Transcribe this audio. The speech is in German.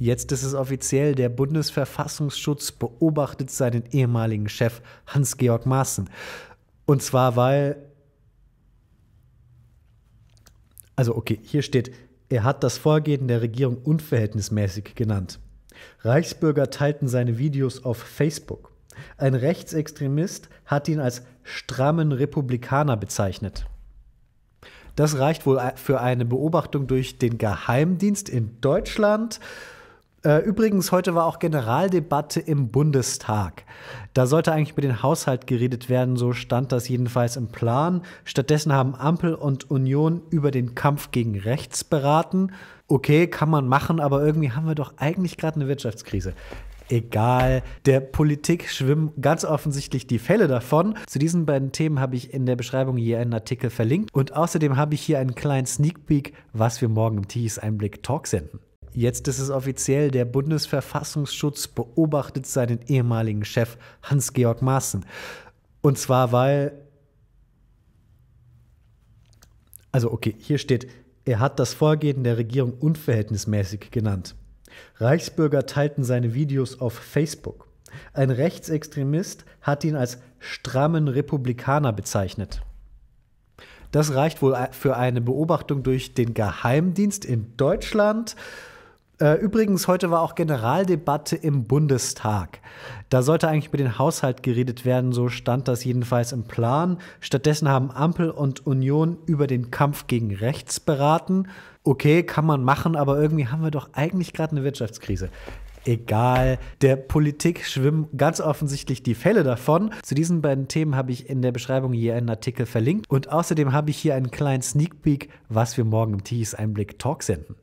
Jetzt ist es offiziell, der Bundesverfassungsschutz beobachtet seinen ehemaligen Chef Hans-Georg Maaßen. Und zwar, weil. Also, okay, hier steht, er hat das Vorgehen der Regierung unverhältnismäßig genannt. Reichsbürger teilten seine Videos auf Facebook. Ein Rechtsextremist hat ihn als strammen Republikaner bezeichnet. Das reicht wohl für eine Beobachtung durch den Geheimdienst in Deutschland. Äh, übrigens, heute war auch Generaldebatte im Bundestag. Da sollte eigentlich über den Haushalt geredet werden, so stand das jedenfalls im Plan. Stattdessen haben Ampel und Union über den Kampf gegen rechts beraten. Okay, kann man machen, aber irgendwie haben wir doch eigentlich gerade eine Wirtschaftskrise. Egal, der Politik schwimmen ganz offensichtlich die Fälle davon. Zu diesen beiden Themen habe ich in der Beschreibung hier einen Artikel verlinkt und außerdem habe ich hier einen kleinen Sneak Peek, was wir morgen im TIS Einblick Talk senden. Jetzt ist es offiziell, der Bundesverfassungsschutz beobachtet seinen ehemaligen Chef Hans-Georg Maaßen. Und zwar, weil. Also, okay, hier steht, er hat das Vorgehen der Regierung unverhältnismäßig genannt. Reichsbürger teilten seine Videos auf Facebook. Ein Rechtsextremist hat ihn als strammen Republikaner bezeichnet. Das reicht wohl für eine Beobachtung durch den Geheimdienst in Deutschland. Äh, übrigens, heute war auch Generaldebatte im Bundestag. Da sollte eigentlich über den Haushalt geredet werden, so stand das jedenfalls im Plan. Stattdessen haben Ampel und Union über den Kampf gegen rechts beraten. Okay, kann man machen, aber irgendwie haben wir doch eigentlich gerade eine Wirtschaftskrise. Egal, der Politik schwimmen ganz offensichtlich die Fälle davon. Zu diesen beiden Themen habe ich in der Beschreibung hier einen Artikel verlinkt und außerdem habe ich hier einen kleinen Sneak Peek, was wir morgen im TIS Einblick Talk senden.